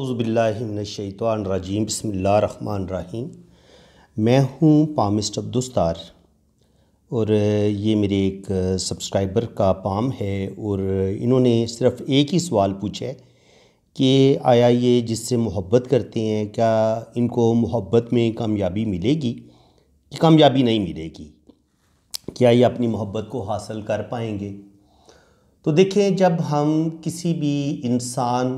अज़बिल्लिमिनशैतवानरजीम बसमीम मैं हूँ पामिस्ट अब्दुस्तार और ये मेरे एक सब्सक्राइबर का पाम है और इन्होंने सिर्फ़ एक ही सवाल पूछा कि आया ये जिससे मोहब्बत करते हैं क्या इनको मोहब्बत में कामयाबी मिलेगी कि कामयाबी नहीं मिलेगी क्या ये अपनी मोहब्बत को हासिल कर पाएंगे तो देखें जब हम किसी भी इंसान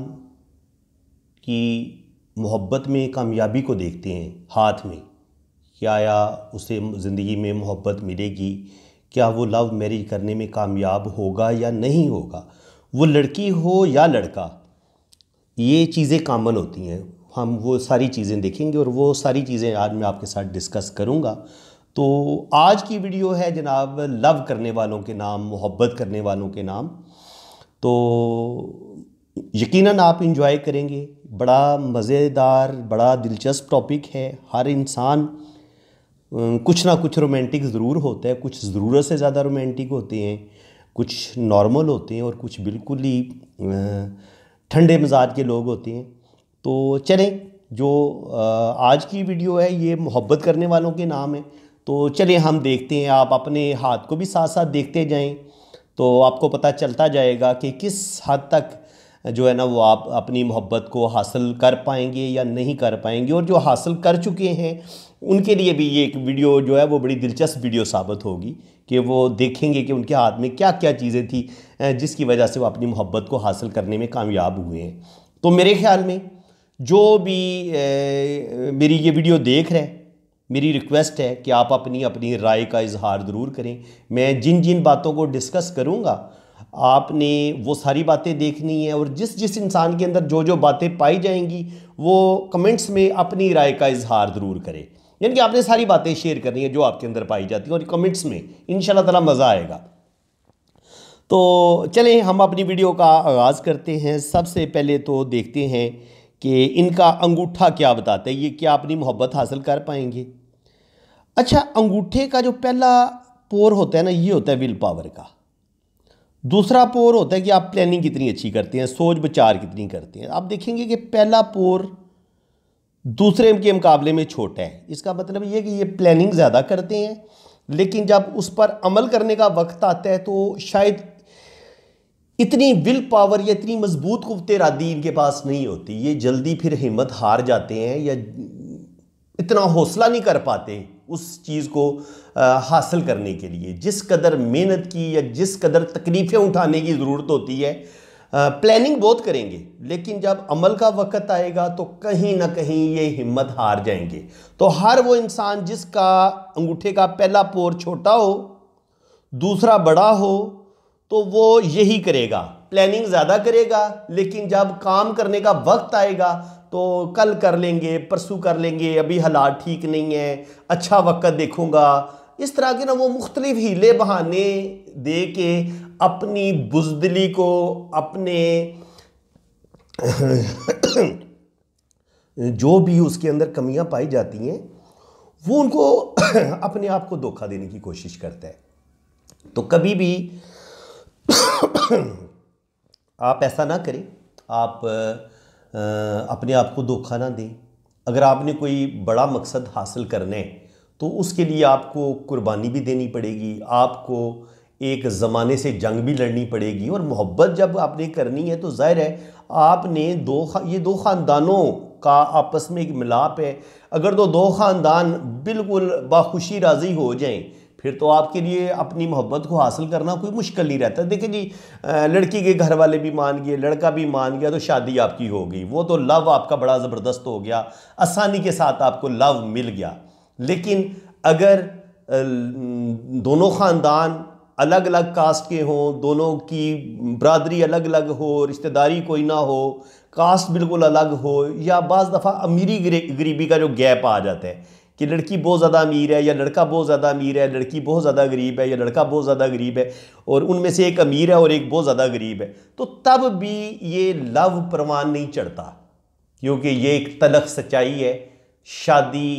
कि मोहब्बत में कामयाबी को देखते हैं हाथ में क्या या उसे ज़िंदगी में मोहब्बत मिलेगी क्या वो लव मैरिज करने में कामयाब होगा या नहीं होगा वो लड़की हो या लड़का ये चीज़ें कामन होती हैं हम वो सारी चीज़ें देखेंगे और वो सारी चीज़ें आज मैं आपके साथ डिस्कस करूँगा तो आज की वीडियो है जनाब लव करने वालों के नाम मोहब्बत करने वालों के नाम तो यकीनन आप इंजॉय करेंगे बड़ा मज़ेदार बड़ा दिलचस्प टॉपिक है हर इंसान कुछ ना कुछ रोमांटिक ज़रूर होता है कुछ ज़रूरत से ज़्यादा रोमांटिक होते हैं कुछ नॉर्मल होते हैं और कुछ बिल्कुल ही ठंडे मिजाज के लोग होते हैं तो चलें जो आज की वीडियो है ये मोहब्बत करने वालों के नाम है तो चलें हम देखते हैं आप अपने हाथ को भी साथ साथ देखते जाएं तो आपको पता चलता जाएगा कि किस हद तक जो है ना वो आप अपनी मोहब्बत को हासिल कर पाएंगे या नहीं कर पाएंगे और जो हासिल कर चुके हैं उनके लिए भी ये एक वीडियो जो है वो बड़ी दिलचस्प वीडियो साबित होगी कि वो देखेंगे कि उनके हाथ में क्या क्या चीज़ें थी जिसकी वजह से वो अपनी मोहब्बत को हासिल करने में कामयाब हुए हैं तो मेरे ख्याल में जो भी ए, मेरी ये वीडियो देख रहे हैं मेरी रिक्वेस्ट है कि आप अपनी अपनी राय का इजहार ज़रूर करें मैं जिन जिन बातों को डिस्कस करूँगा आपने वो सारी बातें देखनी है और जिस जिस इंसान के अंदर जो जो बातें पाई जाएंगी वो कमेंट्स में अपनी राय का इजहार ज़रूर करें यानी कि आपने सारी बातें शेयर करनी है जो आपके अंदर पाई जाती हैं और कमेंट्स में इन ताला मज़ा आएगा तो चलें हम अपनी वीडियो का आगाज़ करते हैं सबसे पहले तो देखते हैं कि इनका अंगूठा क्या बताता है ये क्या अपनी मोहब्बत हासिल कर पाएंगे अच्छा अंगूठे का जो पहला पोर होता है ना ये होता है विल पावर का दूसरा पोर होता है कि आप प्लानिंग कितनी अच्छी करते हैं सोच विचार कितनी करते हैं आप देखेंगे कि पहला पोर दूसरे के मुकाबले में छोटा है इसका मतलब ये कि ये प्लानिंग ज़्यादा करते हैं लेकिन जब उस पर अमल करने का वक्त आता है तो शायद इतनी विल पावर या इतनी मजबूत कुत रादी इनके पास नहीं होती ये जल्दी फिर हिम्मत हार जाते हैं या इतना हौसला नहीं कर पाते उस चीज़ को आ, हासिल करने के लिए जिस कदर मेहनत की या जिस कदर तकलीफ़ें उठाने की ज़रूरत होती है आ, प्लानिंग बहुत करेंगे लेकिन जब अमल का वक्त आएगा तो कहीं ना कहीं ये हिम्मत हार जाएंगे तो हर वो इंसान जिसका अंगूठे का पहला पोर छोटा हो दूसरा बड़ा हो तो वो यही करेगा प्लानिंग ज़्यादा करेगा लेकिन जब काम करने का वक्त आएगा तो कल कर लेंगे परसों कर लेंगे अभी हालात ठीक नहीं है अच्छा वक्त देखूंगा इस तरह के ना वो मुख्तलिफ हीले बहाने दे के अपनी बुजदली को अपने जो भी उसके अंदर कमियां पाई जाती हैं वो उनको अपने आप को धोखा देने की कोशिश करता है तो कभी भी आप ऐसा ना करें आप अपने आप को धोखा ना दें अगर आपने कोई बड़ा मकसद हासिल करना है तो उसके लिए आपको कुर्बानी भी देनी पड़ेगी आपको एक ज़माने से जंग भी लड़नी पड़ेगी और मोहब्बत जब आपने करनी है तो ज़ाहिर है आपने दो ये दो ख़ानदानों का आपस में एक मिलाप है अगर तो दो ख़ानदान बिल्कुल बाखुशी राज़ी हो जाएं फिर तो आपके लिए अपनी मोहब्बत को हासिल करना कोई मुश्किल नहीं रहता देखिए जी लड़की के घर वाले भी मान गए लड़का भी मान गया तो शादी आपकी हो गई वो तो लव आपका बड़ा ज़बरदस्त हो गया आसानी के साथ आपको लव मिल गया लेकिन अगर दोनों ख़ानदान अलग अलग कास्ट के हों दोनों की बरदरी अलग अलग हो रिश्तेदारी कोई ना हो कास्ट बिल्कुल अलग हो या बज़ दफ़ा अमीरी गरीबी का जो गैप आ जाता है कि लड़की बहुत ज़्यादा अमीर है या लड़का बहुत ज़्यादा अमीर है लड़की बहुत ज़्यादा गरीब है या लड़का बहुत ज़्यादा गरीब है और उनमें से एक अमीर है और एक बहुत ज़्यादा गरीब है तो तब भी ये लव परवान नहीं चढ़ता क्योंकि ये एक तलख सच्चाई है शादी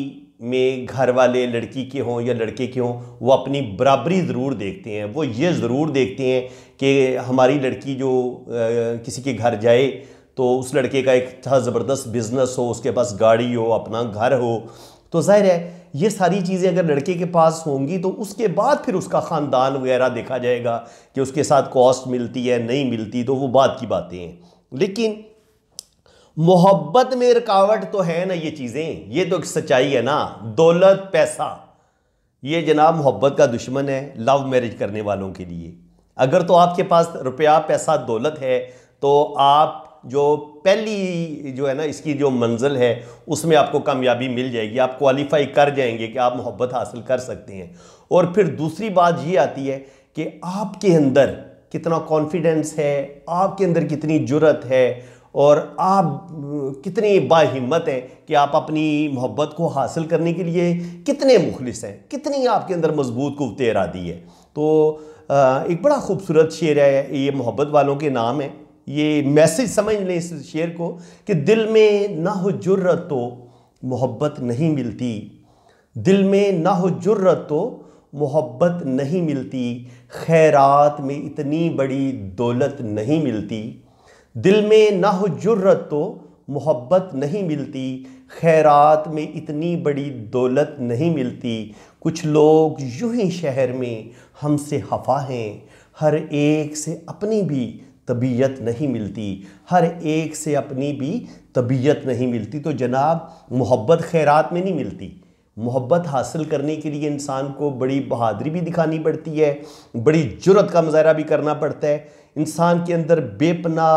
में घर वाले लड़की के हों या लड़के के हों वो अपनी बराबरी ज़रूर देखते हैं वो ये ज़रूर देखते हैं कि हमारी लड़की जो आ, किसी के घर जाए तो उस लड़के का एक था ज़बरदस्त बिज़नेस हो उसके पास गाड़ी हो अपना घर हो तो जाहिर है ये सारी चीज़ें अगर लड़के के पास होंगी तो उसके बाद फिर उसका ख़ानदान वगैरह देखा जाएगा कि उसके साथ कॉस्ट मिलती है नहीं मिलती तो वो बात की बातें हैं लेकिन मोहब्बत में रुकावट तो है ना ये चीज़ें ये तो एक सच्चाई है ना दौलत पैसा ये जनाब मोहब्बत का दुश्मन है लव मैरिज करने वालों के लिए अगर तो आपके पास रुपया पैसा दौलत है तो आप जो पहली जो है ना इसकी जो मंजिल है उसमें आपको कामयाबी मिल जाएगी आप क्वालिफाई कर जाएंगे कि आप मोहब्बत हासिल कर सकते हैं और फिर दूसरी बात ये आती है कि आपके अंदर कितना कॉन्फिडेंस है आपके अंदर कितनी जुरत है और आप कितनी बाहिम्मत हैं कि आप अपनी मोहब्बत को हासिल करने के लिए कितने मुखलिस हैं कितनी आपके अंदर मजबूत कुत इरादी है तो एक बड़ा खूबसूरत शेर है ये मोहब्बत वालों के नाम है ये मैसेज समझ लें इस शेर को कि दिल में ना हो जुर्रत तो मोहब्बत नहीं मिलती दिल में ना हो जुर्रत तो मोहब्बत नहीं मिलती खैरात में इतनी बड़ी दौलत नहीं मिलती दिल में ना हो जुर्रत तो मोहब्बत नहीं मिलती खैरात में इतनी बड़ी दौलत नहीं मिलती कुछ लोग यूं ही शहर में हमसे हफा हैं हर एक से अपनी भी तबीयत नहीं मिलती हर एक से अपनी भी तबीयत नहीं मिलती तो जनाब मोहब्बत खैरात में नहीं मिलती मोहब्बत हासिल करने के लिए इंसान को बड़ी बहादरी भी दिखानी पड़ती है बड़ी जुरत का मुजाहरा भी करना पड़ता है इंसान के अंदर बेपना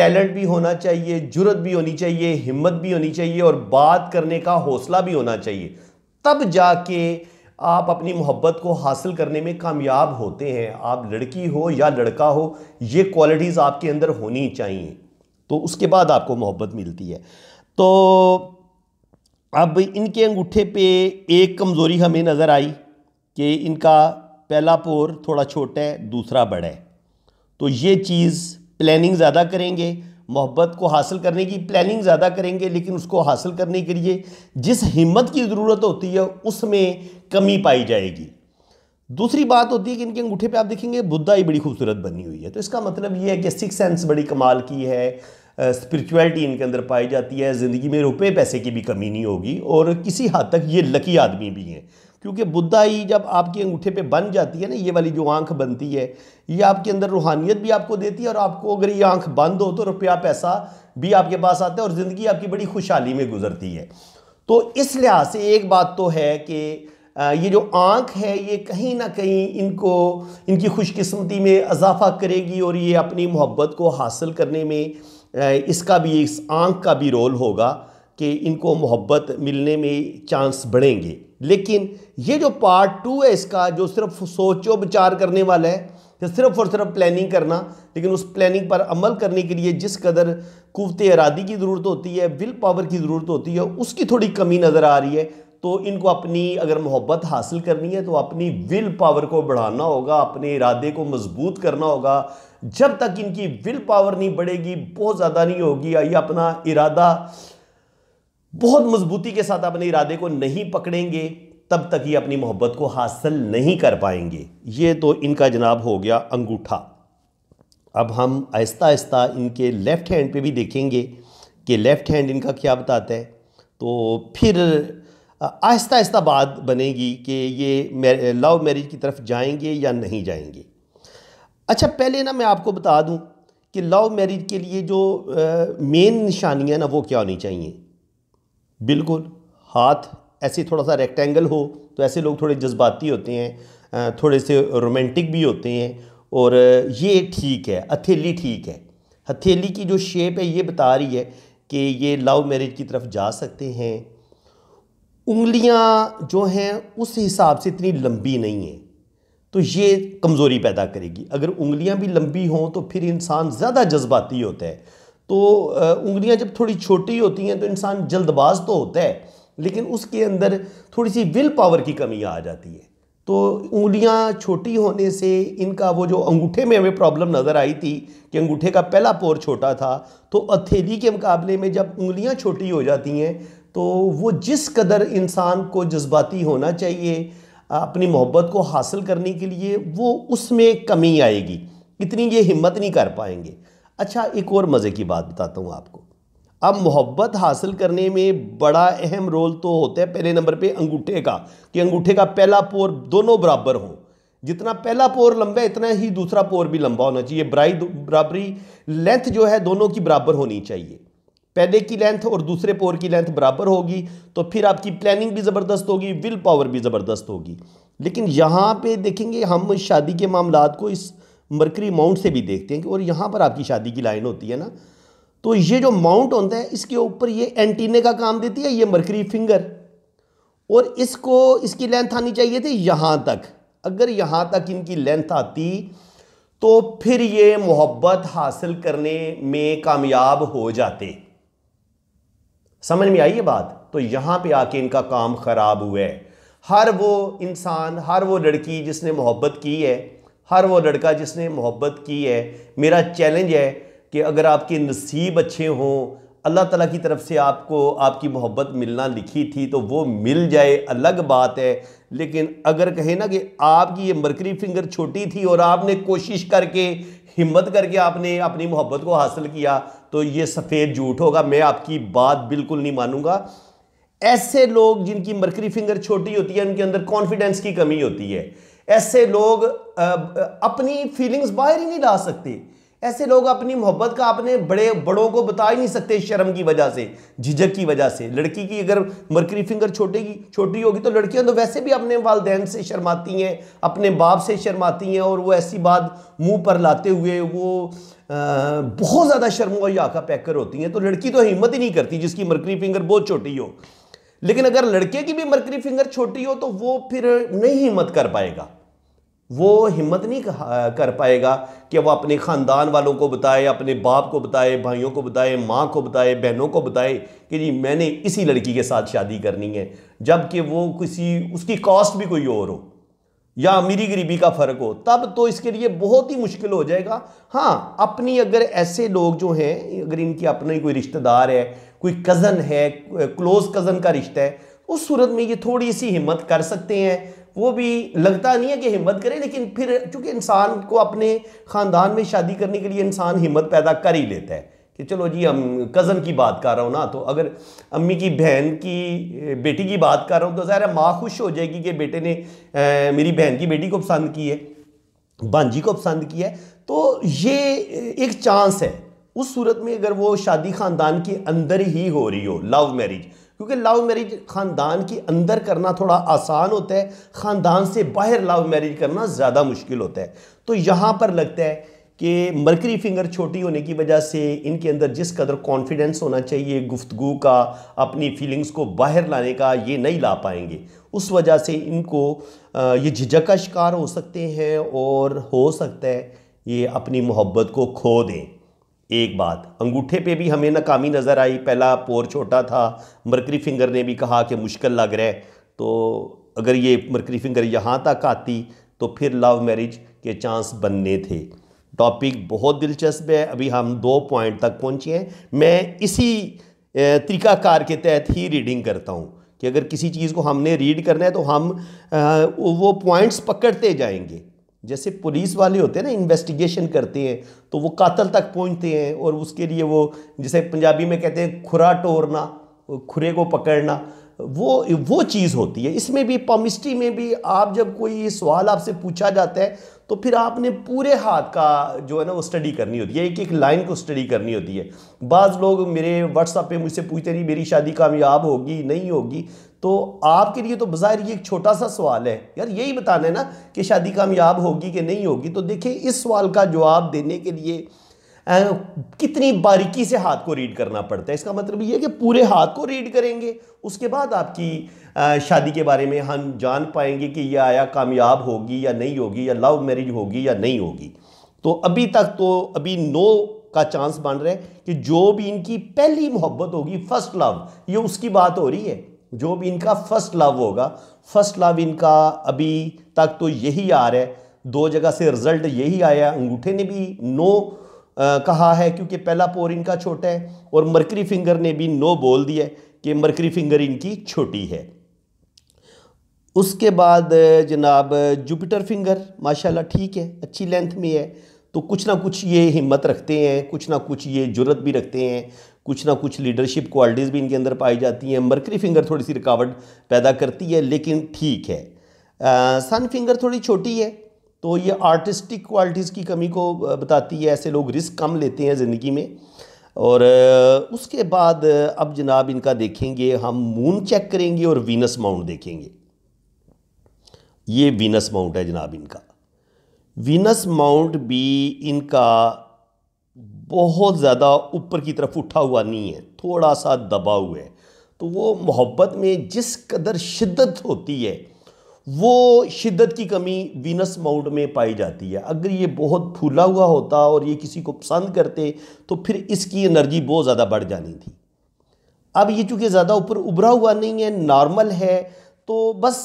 टैलेंट भी होना चाहिए जुरत भी होनी चाहिए हिम्मत भी होनी चाहिए और बात करने का हौसला भी होना चाहिए तब जाके आप अपनी मोहब्बत को हासिल करने में कामयाब होते हैं आप लड़की हो या लड़का हो ये क्वालिटीज़ आपके अंदर होनी चाहिए तो उसके बाद आपको मोहब्बत मिलती है तो अब इनके अंगूठे पे एक कमज़ोरी हमें नज़र आई कि इनका पहला पोर थोड़ा छोटा है दूसरा बड़ा है तो ये चीज़ प्लानिंग ज़्यादा करेंगे मोहब्बत को हासिल करने की प्लानिंग ज़्यादा करेंगे लेकिन उसको हासिल करने के लिए जिस हिम्मत की ज़रूरत होती है उसमें कमी पाई जाएगी दूसरी बात होती है कि इनके अंगूठे पे आप देखेंगे बुद्धा ही बड़ी खूबसूरत बनी हुई है तो इसका मतलब ये है कि सिक्स सेंस बड़ी कमाल की है स्पिरिचुअलिटी इनके अंदर पाई जाती है ज़िंदगी में रुपये पैसे की भी कमी नहीं होगी और किसी हद तक ये लकी आदमी भी हैं क्योंकि बुद्धाई जब आपके अंगूठे पे बन जाती है ना ये वाली जो आंख बनती है ये आपके अंदर रूहानियत भी आपको देती है और आपको अगर ये आंख बंद हो तो रुपया पैसा भी आपके पास आता है और ज़िंदगी आपकी बड़ी खुशहाली में गुजरती है तो इस लिहाज से एक बात तो है कि ये जो आँख है ये कहीं ना कहीं इनको इनकी खुशकस्मती में इजाफा करेगी और ये अपनी मोहब्बत को हासिल करने में इसका भी इस आँख का भी रोल होगा कि इनको मोहब्बत मिलने में चांस बढ़ेंगे लेकिन ये जो पार्ट टू है इसका जो सिर्फ सोचो विचार करने वाला है तो सिर्फ और सिर्फ प्लानिंग करना लेकिन उस प्लानिंग पर अमल करने के लिए जिस कदर कुत इरादी की ज़रूरत होती है विल पावर की ज़रूरत होती है उसकी थोड़ी कमी नज़र आ रही है तो इनको अपनी अगर मोहब्बत हासिल करनी है तो अपनी विल पावर को बढ़ाना होगा अपने इरादे को मजबूत करना होगा जब तक इनकी विल पावर नहीं बढ़ेगी बहुत ज़्यादा नहीं होगी या अपना इरादा बहुत मजबूती के साथ अपने इरादे को नहीं पकड़ेंगे तब तक ये अपनी मोहब्बत को हासिल नहीं कर पाएंगे ये तो इनका जनाब हो गया अंगूठा अब हम आहिस्ता आहिस्ता इनके लेफ़्ट हैंड पे भी देखेंगे कि लेफ़्ट हैंड इनका क्या बताता है तो फिर आहिस्ता आहिस्ता बात बनेगी कि ये लव मैरिज की तरफ जाएंगे या नहीं जाएंगे अच्छा पहले ना मैं आपको बता दूं कि लव मैरिज के लिए जो मेन निशानियाँ ना वो क्या होनी चाहिए बिल्कुल हाथ ऐसे थोड़ा सा रेक्टेंगल हो तो ऐसे लोग थोड़े जज्बाती होते हैं थोड़े से रोमांटिक भी होते हैं और ये ठीक है हथेली ठीक है हथेली की जो शेप है ये बता रही है कि ये लव मैरिज की तरफ जा सकते हैं उंगलियां जो हैं उस हिसाब से इतनी लंबी नहीं है तो ये कमज़ोरी पैदा करेगी अगर उंगलियां भी लंबी हों तो फिर इंसान ज़्यादा जज्बाती होता है तो उंगलियां जब थोड़ी छोटी होती हैं तो इंसान जल्दबाज तो होता है लेकिन उसके अंदर थोड़ी सी विल पावर की कमी आ जाती है तो उंगलियां छोटी होने से इनका वो जो अंगूठे में हमें प्रॉब्लम नज़र आई थी कि अंगूठे का पहला पोर छोटा था तो अथेली के मुकाबले में जब उंगलियां छोटी हो जाती हैं तो वो जिस कदर इंसान को जज्बाती होना चाहिए अपनी मोहब्बत को हासिल करने के लिए वो उसमें कमी आएगी इतनी ये हिम्मत नहीं कर पाएंगे अच्छा एक और मज़े की बात बताता हूँ आपको अब मोहब्बत हासिल करने में बड़ा अहम रोल तो होता है पहले नंबर पे अंगूठे का कि अंगूठे का पहला पोर दोनों बराबर हों जितना पहला पोर लंबा है इतना ही दूसरा पोर भी लंबा होना चाहिए ब्राई बराबरी लेंथ जो है दोनों की बराबर होनी चाहिए पहले की लेंथ और दूसरे पोर की लेंथ बराबर होगी तो फिर आपकी प्लानिंग भी ज़बरदस्त होगी विल पावर भी ज़बरदस्त होगी लेकिन यहाँ पे देखेंगे हम शादी के मामला को इस मरकरी माउंट से भी देखते हैं कि और यहाँ पर आपकी शादी की लाइन होती है ना तो ये जो माउंट होता है इसके ऊपर ये एंटीने का काम देती है ये मरकरी फिंगर और इसको इसकी लेंथ आनी चाहिए थी यहाँ तक अगर यहाँ तक इनकी लेंथ आती तो फिर ये मोहब्बत हासिल करने में कामयाब हो जाते समझ में आई ये बात तो यहाँ पे आके इनका काम ख़राब हुआ है हर वो इंसान हर वो लड़की जिसने मोहब्बत की है हर वो लड़का जिसने मोहब्बत की है मेरा चैलेंज है कि अगर आपके नसीब अच्छे हों अल्लाह ताला की तरफ से आपको आपकी मोहब्बत मिलना लिखी थी तो वो मिल जाए अलग बात है लेकिन अगर कहे ना कि आपकी ये मरकरी फिंगर छोटी थी और आपने कोशिश करके हिम्मत करके आपने अपनी मोहब्बत को हासिल किया तो ये सफ़ेद झूठ होगा मैं आपकी बात बिल्कुल नहीं मानूंगा ऐसे लोग जिनकी मरकरी फिंगर छोटी होती है उनके अंदर कॉन्फिडेंस की कमी होती है ऐसे लोग अपनी फीलिंग्स बाहर ही नहीं ला सकते ऐसे लोग अपनी मोहब्बत का अपने बड़े बड़ों को बता ही नहीं सकते शर्म की वजह से झिझक की वजह से लड़की की अगर मरकरी फिंगर छोटेगी छोटी होगी तो लड़कियां तो वैसे भी अपने वालदेन से शर्माती हैं अपने बाप से शर्माती हैं और वो ऐसी बात मुंह पर लाते हुए वो आ, बहुत ज़्यादा शर्म और याका पैकर होती हैं तो लड़की तो हिम्मत ही नहीं करती जिसकी मरकरी फिंगर बहुत छोटी हो लेकिन अगर लड़के की भी मरकरी फिंगर छोटी हो तो वो फिर नहीं हिम्मत कर पाएगा वो हिम्मत नहीं कर पाएगा कि वह अपने ख़ानदान वालों को बताए अपने बाप को बताए भाइयों को बताए माँ को बताए बहनों को बताए कि जी मैंने इसी लड़की के साथ शादी करनी है जबकि वो किसी उसकी कॉस्ट भी कोई और हो या अमीरी गरीबी का फ़र्क हो तब तो इसके लिए बहुत ही मुश्किल हो जाएगा हाँ अपनी अगर ऐसे लोग जो हैं अगर इनकी अपने कोई रिश्तेदार है कोई कज़न है क्लोज़ कज़न का रिश्ता है उस सूरत में ये थोड़ी सी हिम्मत कर सकते हैं वो भी लगता नहीं है कि हिम्मत करे लेकिन फिर चूंकि इंसान को अपने ख़ानदान में शादी करने के लिए इंसान हिम्मत पैदा कर ही लेता है कि चलो जी हम कज़न की बात कर रहा हूँ ना तो अगर अम्मी की बहन की बेटी की बात कर रहा हूँ तो ज़ाहिर माँ खुश हो जाएगी कि बेटे ने आ, मेरी बहन की बेटी को पसंद की है भांजी को पसंद किया है तो ये एक चांस है उस सूरत में अगर वो शादी ख़ानदान के अंदर ही हो रही हो लव मैरिज क्योंकि लव मैरिज ख़ानदान के अंदर करना थोड़ा आसान होता है ख़ानदान से बाहर लव मैरिज करना ज़्यादा मुश्किल होता है तो यहाँ पर लगता है कि मरकरी फिंगर छोटी होने की वजह से इनके अंदर जिस कदर कॉन्फिडेंस होना चाहिए गुफ्तु का अपनी फीलिंग्स को बाहर लाने का ये नहीं ला पाएंगे उस वजह से इनको ये झिझक का शिकार हो सकते हैं और हो सकता है ये अपनी मोहब्बत को खो दें एक बात अंगूठे पे भी हमें नाकामी नज़र आई पहला पोर छोटा था मरकरी फिंगर ने भी कहा कि मुश्किल लग रहा है तो अगर ये मरकरी फिंगर यहाँ तक आती तो फिर लव मैरिज के चांस बनने थे टॉपिक बहुत दिलचस्प है अभी हम दो पॉइंट तक पहुँचे हैं मैं इसी तरीकाकार के तहत ही रीडिंग करता हूँ कि अगर किसी चीज़ को हमने रीड करना है तो हम वो पॉइंट्स पकड़ते जाएंगे जैसे पुलिस वाले होते हैं ना इन्वेस्टिगेशन करते हैं तो वो कातल तक पहुंचते हैं और उसके लिए वो जैसे पंजाबी में कहते हैं खुरा टोरना खुरे को पकड़ना वो वो चीज़ होती है इसमें भी पमिस्ट्री में भी आप जब कोई सवाल आपसे पूछा जाता है तो फिर आपने पूरे हाथ का जो है ना वो स्टडी करनी होती है एक एक लाइन को स्टडी करनी होती है बाज़ लोग मेरे व्हाट्सअप पे मुझसे पूछते नहीं मेरी शादी कामयाब होगी नहीं होगी तो आपके लिए तो बाहर ये एक छोटा सा सवाल है यार यही बताना है ना कि शादी कामयाब होगी कि नहीं होगी तो देखिए इस सवाल का जवाब देने के लिए आ, कितनी बारीकी से हाथ को रीड करना पड़ता है इसका मतलब ये है कि पूरे हाथ को रीड करेंगे उसके बाद आपकी आ, शादी के बारे में हम जान पाएंगे कि यह आया कामयाब होगी या नहीं होगी या लव मैरिज होगी या नहीं होगी तो अभी तक तो अभी नो का चांस बन रहा है कि जो भी इनकी पहली मोहब्बत होगी फर्स्ट लव ये उसकी बात हो रही है जो भी इनका फर्स्ट लव होगा फर्स्ट लव इनका अभी तक तो यही आ रहा है दो जगह से रिजल्ट यही आया अंगूठे ने भी नो आ, कहा है क्योंकि पहला पोर इनका छोटा है और मरकरी फिंगर ने भी नो बोल दिया कि मरकरी फिंगर इनकी छोटी है उसके बाद जनाब जुपिटर फिंगर माशाल्लाह ठीक है अच्छी लेंथ में है तो कुछ ना कुछ ये हिम्मत रखते हैं कुछ ना कुछ ये जरूरत भी रखते हैं कुछ ना कुछ लीडरशिप क्वालिटीज़ भी इनके अंदर पाई जाती हैं मर्करी फिंगर थोड़ी सी रुकावट पैदा करती है लेकिन ठीक है सन फिंगर थोड़ी छोटी है तो ये आर्टिस्टिक क्वालिटीज़ की कमी को बताती है ऐसे लोग रिस्क कम लेते हैं ज़िंदगी में और उसके बाद अब जनाब इनका देखेंगे हम मून चेक करेंगे और वीनस माउंट देखेंगे ये वीनस माउंट है जनाब इनका वीनस माउंट भी इनका बहुत ज़्यादा ऊपर की तरफ उठा हुआ नहीं है थोड़ा सा दबा हुआ है तो वो मोहब्बत में जिस कदर शिद्दत होती है वो शिद्दत की कमी वीनस माउंट में पाई जाती है अगर ये बहुत फूला हुआ होता और ये किसी को पसंद करते तो फिर इसकी एनर्जी बहुत ज़्यादा बढ़ जानी थी अब ये चूँकि ज़्यादा ऊपर उभरा हुआ नहीं है नॉर्मल है तो बस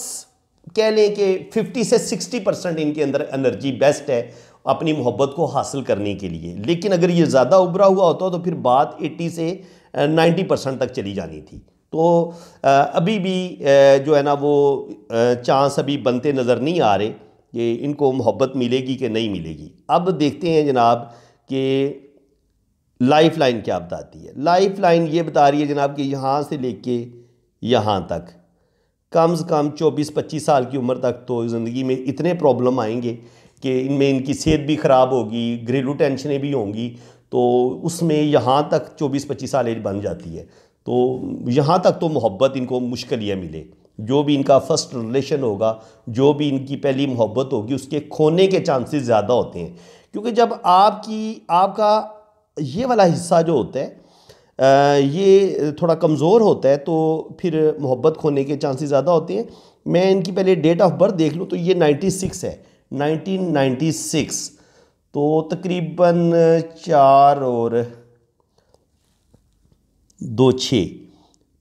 कह लें कि 50 से 60 परसेंट इनके अंदर एनर्जी बेस्ट है अपनी मोहब्बत को हासिल करने के लिए लेकिन अगर ये ज़्यादा उभरा हुआ होता तो फिर बात 80 से 90 परसेंट तक चली जानी थी तो अभी भी जो है ना वो चांस अभी बनते नज़र नहीं आ रहे कि इनको मोहब्बत मिलेगी कि नहीं मिलेगी अब देखते हैं जनाब कि लाइफ लाइन क्या बताती है लाइफ लाइन ये बता रही है जनाब कि यहाँ से ले कर यहाँ तक कम से कम 24-25 साल की उम्र तक तो ज़िंदगी में इतने प्रॉब्लम आएंगे कि इनमें इनकी सेहत भी ख़राब होगी घरेलू टेंशनें भी होंगी तो उसमें यहाँ तक चौबीस पच्चीस साल एज बन जाती है तो यहाँ तक तो मोहब्बत इनको मुश्किल ही मिले जो भी इनका फ़र्स्ट रिलेशन होगा जो भी इनकी पहली मोहब्बत होगी उसके खोने के चांसेस ज़्यादा होते हैं क्योंकि जब आपकी आपका ये वाला हिस्सा जो होता है ये थोड़ा कमज़ोर होता है तो फिर मोहब्बत खोने के चांसेस ज़्यादा होते हैं मैं इनकी पहले डेट ऑफ बर्थ देख लूँ तो ये 96 है 1996 तो तकरीबन चार और दो छः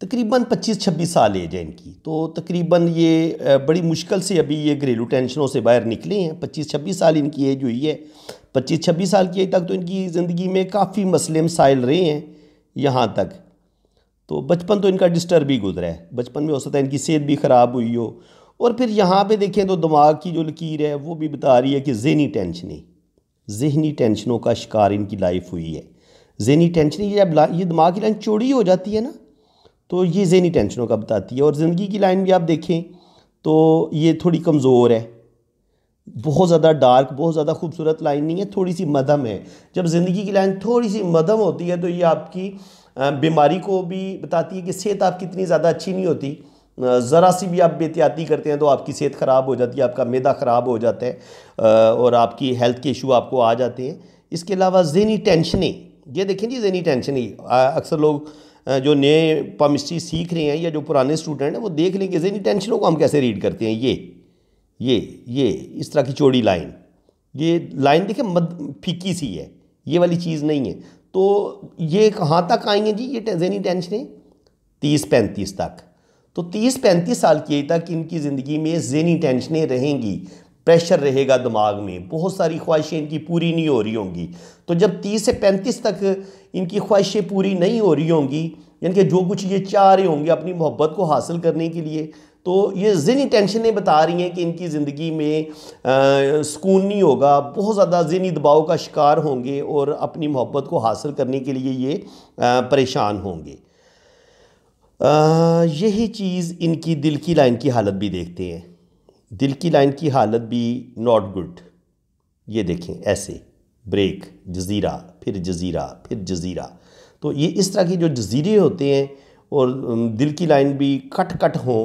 तकरीबन 25-26 साल एज है इनकी तो तकरीबन ये बड़ी मुश्किल से अभी ये घरेलू टेंशनों से बाहर निकले हैं 25-26 साल इनकी एज हुई है 25-26 साल की एज तक तो इनकी ज़िंदगी में काफ़ी मसले मसाइल रहे हैं यहाँ तक तो बचपन तो इनका डिस्टर्ब ही गुजरा है बचपन में हो सकता है इनकी सेहत भी ख़राब हुई हो और फिर यहाँ पे देखें तो दिमाग की जो लकीर है वो भी बता रही है कि जहनी टेंशनें जहनी टेंशनों का शिकार इनकी लाइफ हुई है जहनी टेंशन जब ये दिमाग की लाइन चोड़ी हो जाती है ना तो ये जहनी टेंशनों का बताती है और ज़िंदगी की लाइन भी आप देखें तो ये थोड़ी कमज़ोर है बहुत ज़्यादा डार्क बहुत ज़्यादा खूबसूरत लाइन नहीं है थोड़ी सी मदम है जब ज़िंदगी की लाइन थोड़ी सी मदम होती है तो ये आपकी बीमारी को भी बताती है कि सेहत आप कितनी ज़्यादा अच्छी नहीं होती ज़रा सी भी आप बेहतियाती करते हैं तो आपकी सेहत ख़राब हो जाती है आपका मैदा ख़राब हो जाता है और आपकी हेल्थ के इशू आपको आ जाते हैं इसके अलावा जहनी टेंशनें ये देखें जी जहनी टेंशनें अक्सर लोग जो नए पमिस्ट्री सीख रहे हैं या जो पुराने स्टूडेंट हैं वो देख लेंगे जहनी टेंशनों को हम कैसे रीड करते हैं ये ये ये इस तरह की चौड़ी लाइन ये लाइन देखें मद फीकी सी है ये वाली चीज़ नहीं है तो ये कहाँ तक आएंगे जी ये जहनी टेंशनें तीस पैंतीस तक तो तीस पैंतीस साल की तक इनकी ज़िंदगी में जहनी टेंशनें रहेंगी प्रेशर रहेगा दिमाग में बहुत सारी ख्वाहिशें इनकी पूरी नहीं हो रही होंगी तो जब तीस से पैंतीस तक इनकी ख्वाहिशें पूरी नहीं हो रही होंगी यानी कि जो कुछ ये चाह रहे होंगे अपनी मोहब्बत को हासिल करने के लिए तो ये जहनी टेंशनें बता रही हैं कि इनकी ज़िंदगी में सुकून नहीं होगा बहुत ज़्यादा जहनी दबाव का शिकार होंगे और अपनी मोहब्बत को हासिल करने के लिए ये आ, परेशान होंगे यही चीज़ इनकी दिल की लाइन की हालत भी देखते हैं दिल की लाइन की हालत भी नॉट गुड ये देखें ऐसे ब्रेक जजीरा फिर जजीरा फिर जजीरा तो ये इस तरह के जो जजीरे होते हैं और दिल की लाइन भी कट कट हों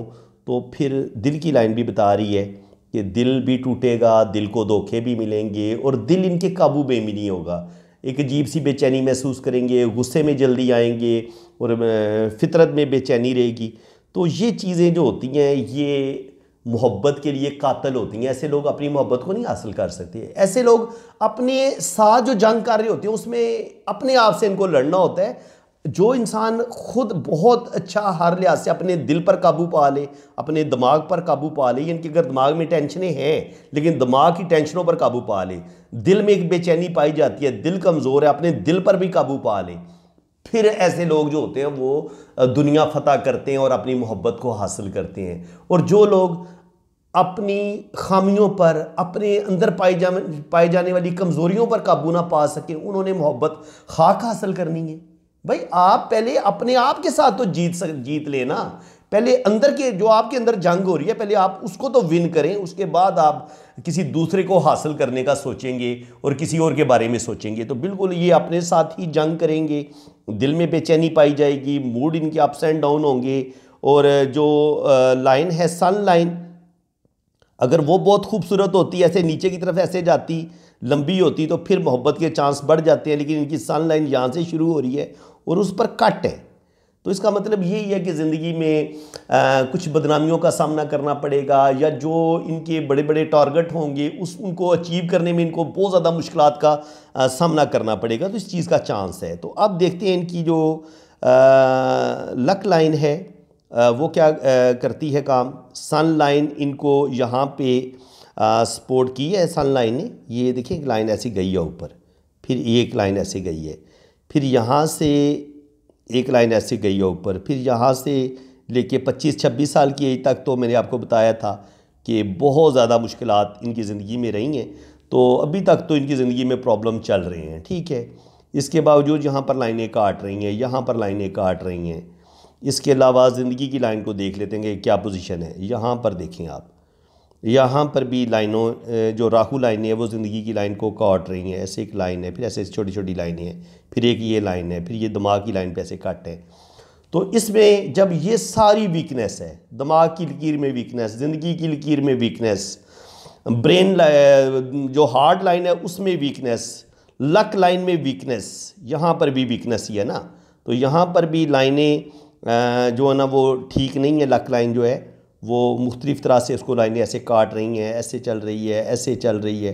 तो फिर दिल की लाइन भी बता रही है कि दिल भी टूटेगा दिल को धोखे भी मिलेंगे और दिल इनके काबू में भी नहीं होगा एक अजीब सी बेचैनी महसूस करेंगे गुस्से में जल्दी आएंगे और फितरत में बेचैनी रहेगी तो ये चीज़ें जो होती हैं ये मोहब्बत के लिए कातल होती हैं ऐसे लोग अपनी मोहब्बत को नहीं हासिल कर सकते ऐसे लोग अपने साथ जो जंग कर रहे होते हैं उसमें अपने आप से इनको लड़ना होता है जो इंसान खुद बहुत अच्छा हर लिहाज से अपने दिल पर काबू पा ले अपने दिमाग पर काबू पा ले यानी कि अगर दिमाग में टेंशनें हैं लेकिन दिमाग की टेंशनों पर काबू पा ले दिल में एक बेचैनी पाई जाती है दिल कमज़ोर है अपने दिल पर भी काबू पा ले फिर ऐसे लोग जो होते हैं वो दुनिया फतह करते हैं और अपनी मोहब्बत को हासिल करते हैं और जो लोग अपनी खामियों पर अपने अंदर पाई जा पाए जाने वाली कमज़ोरियों पर काबू ना पा सके उन्होंने मोहब्बत खाक हासिल करनी है भाई आप पहले अपने आप के साथ तो जीत सक जीत लेना पहले अंदर के जो आपके अंदर जंग हो रही है पहले आप उसको तो विन करें उसके बाद आप किसी दूसरे को हासिल करने का सोचेंगे और किसी और के बारे में सोचेंगे तो बिल्कुल ये अपने साथ ही जंग करेंगे दिल में बेचैनी पाई जाएगी मूड इनके अप्स एंड डाउन होंगे और जो लाइन है सन लाइन अगर वो बहुत खूबसूरत होती ऐसे नीचे की तरफ ऐसे जाती लंबी होती तो फिर मोहब्बत के चांस बढ़ जाते हैं लेकिन इनकी सन लाइन यहाँ से शुरू हो रही है और उस पर कट है तो इसका मतलब यही है कि ज़िंदगी में आ, कुछ बदनामियों का सामना करना पड़ेगा या जो इनके बड़े बड़े टारगेट होंगे उस उनको अचीव करने में इनको बहुत ज़्यादा मुश्किल का आ, सामना करना पड़ेगा तो इस चीज़ का चांस है तो अब देखते हैं इनकी जो आ, लक लाइन है आ, वो क्या आ, करती है काम सन लाइन इनको यहाँ पे सपोर्ट की है सन लाइन ने ये देखिए एक लाइन ऐसी गई है ऊपर फिर एक लाइन ऐसी गई है फिर यहाँ से एक लाइन ऐसी गई है ऊपर फिर यहाँ से लेके 25-26 साल की एज तक तो मैंने आपको बताया था कि बहुत ज़्यादा मुश्किल इनकी ज़िंदगी में रही हैं तो अभी तक तो इनकी ज़िंदगी में प्रॉब्लम चल रहे हैं ठीक है इसके बावजूद यहाँ पर लाइनें काट रही हैं यहाँ पर लाइनें काट रही हैं इसके अलावा ज़िंदगी की लाइन को देख लेते हैं क्या पोजीशन है यहाँ पर देखें आप यहाँ पर भी लाइनों जो राहू लाइन है वो ज़िंदगी की लाइन को काट रही हैं ऐसे एक लाइन है फिर ऐसे छोटी छोटी लाइनें हैं फिर एक ये लाइन है फिर ये दिमाग की लाइन पे ऐसे काट है तो इसमें जब ये सारी वीकनेस है दिमाग की लकीर में वीकनेस ज़िंदगी की लकीर में वीकनेस ब्रेन जो हार्ड लाइन है उसमें वीकनेस लक लाइन में वीकनेस यहाँ पर भी वीकनेस ही है ना तो यहाँ पर भी लाइनें जो है ना वो ठीक नहीं है लक लाइन जो है वो मुख्तलिफ़ तरह से उसको लाइनें ऐसे काट रही हैं ऐसे चल रही है ऐसे चल रही है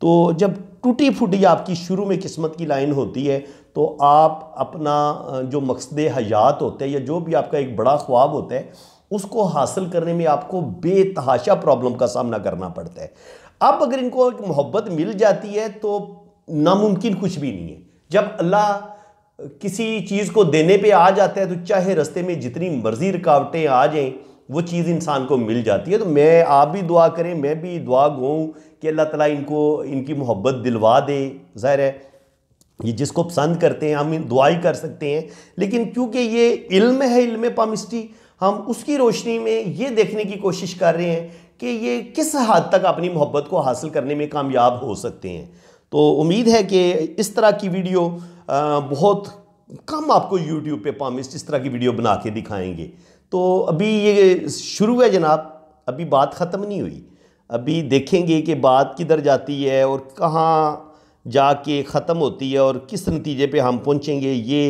तो जब टूटी फूटी आपकी शुरू में किस्मत की लाइन होती है तो आप अपना जो मकसद हयात होता है या जो भी आपका एक बड़ा ख्वाब होता है उसको हासिल करने में आपको बेतहाशा प्रॉब्लम का सामना करना पड़ता है अब अगर इनको एक मोहब्बत मिल जाती है तो नामुमकिन कुछ भी नहीं है जब अल्लाह किसी चीज़ को देने पे आ जाता है तो चाहे रस्ते में जितनी मर्ज़ी रुकावटें आ जाएं वो चीज़ इंसान को मिल जाती है तो मैं आप भी दुआ करें मैं भी दुआ गो कि अल्लाह ताला इनको इनकी मोहब्बत दिलवा दे ज़ाहिर है ये जिसको पसंद करते हैं हम दुआ ही कर सकते हैं लेकिन क्योंकि ये इल्म है इल्म पामिस्टी हम उसकी रोशनी में ये देखने की कोशिश कर रहे हैं कि ये किस हद तक अपनी मोहब्बत को हासिल करने में कामयाब हो सकते हैं तो उम्मीद है कि इस तरह की वीडियो बहुत कम आपको यूट्यूब पे पामिस्ट इस तरह की वीडियो बना के दिखाएंगे तो अभी ये शुरू है जनाब अभी बात ख़त्म नहीं हुई अभी देखेंगे कि बात किधर जाती है और कहाँ जाके ख़त्म होती है और किस नतीजे पे हम पहुँचेंगे ये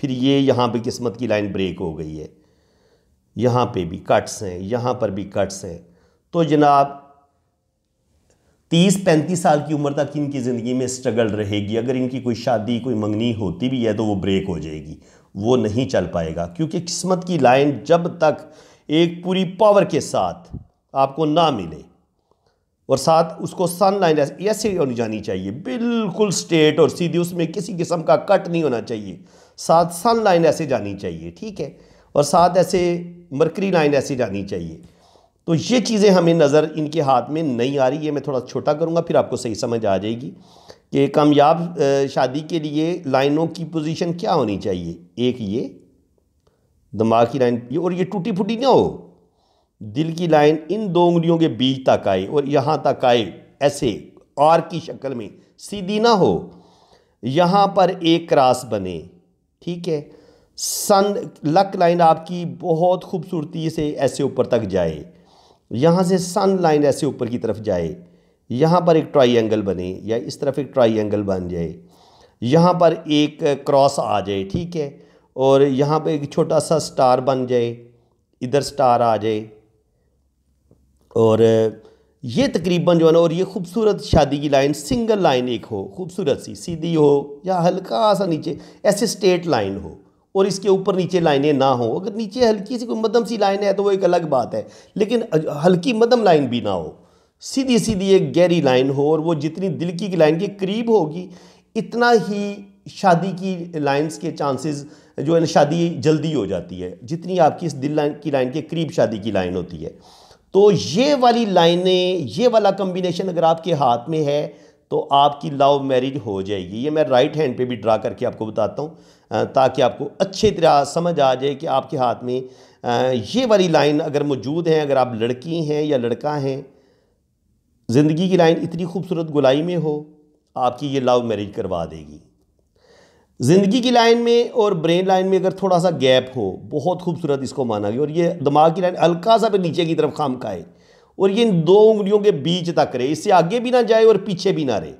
फिर ये यहाँ पे किस्मत की लाइन ब्रेक हो गई है यहाँ पे भी कट्स हैं यहाँ पर भी कट्स हैं तो जनाब तीस पैंतीस साल की उम्र तक इनकी ज़िंदगी में स्ट्रगल रहेगी अगर इनकी कोई शादी कोई मंगनी होती भी है तो वो ब्रेक हो जाएगी वो नहीं चल पाएगा क्योंकि किस्मत की लाइन जब तक एक पूरी पावर के साथ आपको ना मिले और साथ उसको सन लाइन ऐसे होनी जानी चाहिए बिल्कुल स्ट्रेट और सीधी उसमें किसी किस्म का कट नहीं होना चाहिए साथ सन लाइन ऐसे जानी चाहिए ठीक है और साथ ऐसे मरकरी लाइन ऐसे जानी चाहिए तो ये चीज़ें हमें नज़र इनके हाथ में नहीं आ रही है मैं थोड़ा छोटा करूँगा फिर आपको सही समझ आ जाएगी कि कामयाब शादी के लिए लाइनों की पोजीशन क्या होनी चाहिए एक ये दिमाग की लाइन और ये टूटी फूटी ना हो दिल की लाइन इन दो उंगलियों के बीच तक आए और यहाँ तक आए ऐसे आर की शक्ल में सीधी ना हो यहाँ पर एक क्रास बने ठीक है सन लक लाइन आपकी बहुत खूबसूरती से ऐसे ऊपर तक जाए यहाँ से सन लाइन ऐसे ऊपर की तरफ जाए यहाँ पर एक ट्राइंगल बने या इस तरफ एक ट्राइंगल बन जाए यहाँ पर एक क्रॉस आ जाए ठीक है और यहाँ पर एक छोटा सा स्टार बन जाए इधर स्टार आ जाए और ये तकरीबन जो है ना और ये खूबसूरत शादी की लाइन सिंगल लाइन एक हो खूबसूरत सी सीधी हो या हल्का सा नीचे ऐसे स्ट्रेट लाइन हो और इसके ऊपर नीचे लाइनें ना हो अगर नीचे हल्की सी कोई मदम सी लाइन है तो वो एक अलग बात है लेकिन हल्की मदम लाइन भी ना हो सीधी सीधी एक गहरी लाइन हो और वो जितनी दिल की लाइन के करीब होगी इतना ही शादी की लाइंस के चांसेस जो है शादी जल्दी हो जाती है जितनी आपकी इस दिल लाइन की लाइन के करीब शादी की लाइन होती है तो ये वाली लाइनें ये वाला कम्बिनेशन अगर आपके हाथ में है तो आपकी लव मैरिज हो जाएगी ये मैं राइट हैंड पे भी ड्रा करके आपको बताता हूँ ताकि आपको अच्छे तरह समझ आ जाए कि आपके हाथ में ये वाली लाइन अगर मौजूद हैं अगर आप लड़की हैं या लड़का हैं ज़िंदगी की लाइन इतनी खूबसूरत गुलाई में हो आपकी ये लव मैरिज करवा देगी ज़िंदगी की लाइन में और ब्रेन लाइन में अगर थोड़ा सा गैप हो बहुत खूबसूरत इसको माना गया और ये दिमाग की लाइन हल्का सा भी नीचे की तरफ खाम खाए और ये इन दो उंगलियों के बीच तक रहे इससे आगे भी ना जाए और पीछे भी ना रहे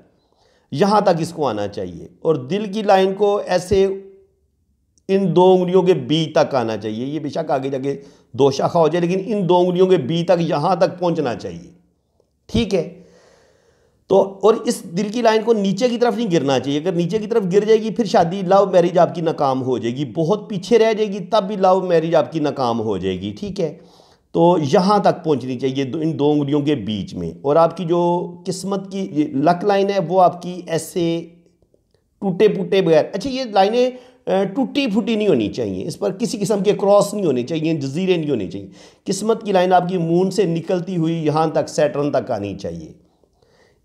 यहाँ तक इसको आना चाहिए और दिल की लाइन को ऐसे इन दो उंगलियों के बीच तक आना चाहिए ये बेशक आगे जाके दो शाखा हो जाए लेकिन इन दो उंगलियों के बीच तक यहाँ तक पहुँचना चाहिए ठीक है तो और इस दिल की लाइन को नीचे की तरफ नहीं गिरना चाहिए अगर नीचे की तरफ गिर जाएगी फिर शादी लव मैरिज आपकी नाकाम हो जाएगी बहुत पीछे रह जाएगी तब भी लव मैरिज आपकी नाकाम हो जाएगी ठीक है तो यहाँ तक पहुँचनी चाहिए इन दो उंगलियों के बीच में और आपकी जो किस्मत की लक लाइन है वो आपकी ऐसे टूटे पुटे बगैर अच्छा ये लाइनें टूटी फूटी नहीं होनी चाहिए इस पर किसी किस्म के क्रॉस नहीं होने चाहिए जजीरे नहीं होने चाहिए किस्मत की लाइन आपकी मून से निकलती हुई यहाँ तक सैटर्न तक आनी चाहिए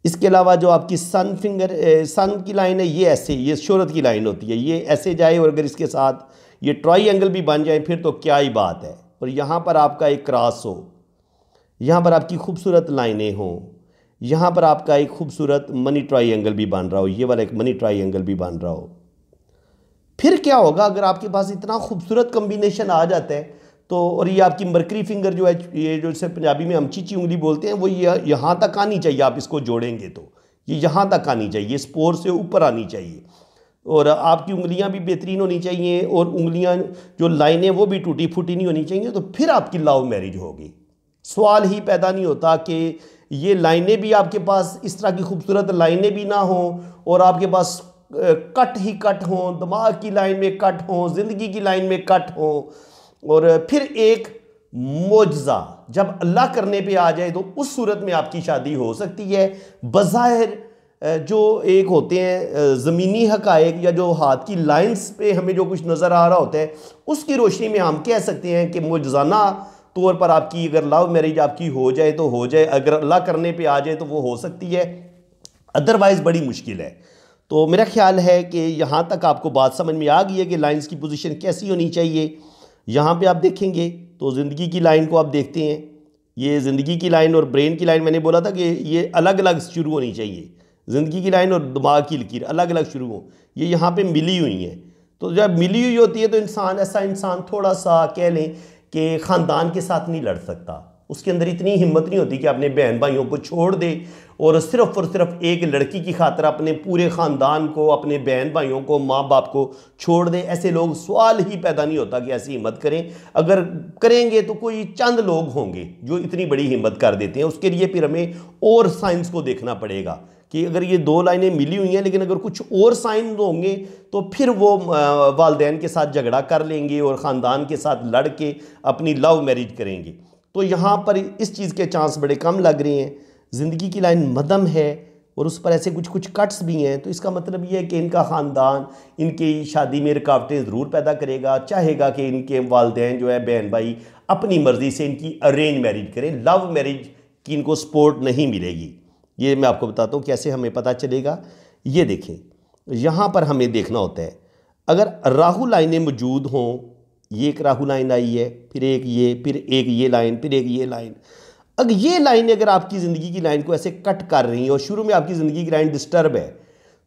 इसके अलावा जो आपकी सन फिंगर सन की लाइन है ये ऐसे ये शोरत की लाइन होती है ये ऐसे जाए और अगर इसके साथ ये ट्राई एंगल भी बन जाए फिर तो क्या ही बात है और यहाँ पर आपका एक क्रॉस हो यहाँ पर आपकी खूबसूरत लाइनें हों यहाँ पर आपका एक खूबसूरत मनी ट्राई एंगल भी बन रहा हो ये वाला एक मनी ट्राई एंगल भी बन रहा हो फिर क्या होगा अगर आपके पास इतना खूबसूरत कम्बिनेशन आ जाता है तो और ये आपकी मरकरी फिंगर जो है ये जो इसे पंजाबी में हम चीची उंगली बोलते हैं वो ये यहाँ तक आनी चाहिए आप इसको जोड़ेंगे तो ये यहाँ तक आनी चाहिए इस पोर से ऊपर आनी चाहिए और आपकी उंगलियाँ भी बेहतरीन होनी चाहिए और उंगलियाँ जो लाइनें वो भी टूटी फूटी नहीं होनी चाहिए तो फिर आपकी लव मैरिज होगी सवाल ही पैदा नहीं होता कि ये लाइनें भी आपके पास इस तरह की खूबसूरत लाइनें भी ना हों और आपके पास कट ही कट हों दिमाग की लाइन में कट हों ज़िंदगी की लाइन में कट हों और फिर एक मोजा जब अल्लाह करने पे आ जाए तो उस सूरत में आपकी शादी हो सकती है बज़ाहिर जो एक होते हैं ज़मीनी हकायक या जो हाथ की लाइंस पे हमें जो कुछ नज़र आ रहा होता है उसकी रोशनी में हम कह सकते हैं कि मोजाना तौर पर आपकी अगर लव मैरिज आपकी हो जाए तो हो जाए अगर अल्लाह करने पे आ जाए तो वो हो सकती है अदरवाइज़ बड़ी मुश्किल है तो मेरा ख्याल है कि यहाँ तक आपको बात समझ में आ गई है कि लाइंस की पोजीशन कैसी होनी चाहिए यहाँ पे आप देखेंगे तो ज़िंदगी की लाइन को आप देखते हैं ये ज़िंदगी की लाइन और ब्रेन की लाइन मैंने बोला था कि ये अलग अलग शुरू होनी चाहिए ज़िंदगी की लाइन और दिमाग की लकीर अलग अलग शुरू हो ये यहाँ पर मिली हुई हैं तो जब मिली हुई होती है तो इंसान ऐसा इंसान थोड़ा सा कह लें कि ख़ानदान के साथ नहीं लड़ सकता उसके अंदर इतनी हिम्मत नहीं होती कि अपने बहन भाइयों को छोड़ दे और सिर्फ़ और सिर्फ एक लड़की की खातर अपने पूरे ख़ानदान को अपने बहन भाइयों को माँ बाप को छोड़ दें ऐसे लोग सवाल ही पैदा नहीं होता कि ऐसी हिम्मत करें अगर करेंगे तो कोई चंद लोग होंगे जो इतनी बड़ी हिम्मत कर देते हैं उसके लिए फिर हमें और साइंस को देखना पड़ेगा कि अगर ये दो लाइनें मिली हुई हैं लेकिन अगर कुछ और साइन होंगे तो फिर वो वालदेन के साथ झगड़ा कर लेंगे और ख़ानदान के साथ लड़ के अपनी लव मैरिज करेंगे तो यहाँ पर इस चीज़ के चांस बड़े कम लग रहे हैं ज़िंदगी की लाइन मदम है और उस पर ऐसे कुछ कुछ कट्स भी हैं तो इसका मतलब ये है कि इनका ख़ानदान इनकी शादी में रुकावटें ज़रूर पैदा करेगा चाहेगा कि इनके वालदे जो है बहन भाई अपनी मर्ज़ी से इनकी अरेंज मैरिज करें लव मैरिज की इनको सपोर्ट नहीं मिलेगी ये मैं आपको बताता हूँ कैसे हमें पता चलेगा ये देखें यहाँ पर हमें देखना होता है अगर राहु लाइनें मौजूद हों ये एक राहु लाइन आई है फिर एक ये फिर एक ये लाइन फिर एक ये लाइन अगर ये लाइन अगर आपकी ज़िंदगी की लाइन को ऐसे कट कर रही हैं और शुरू में आपकी ज़िंदगी की लाइन डिस्टर्ब है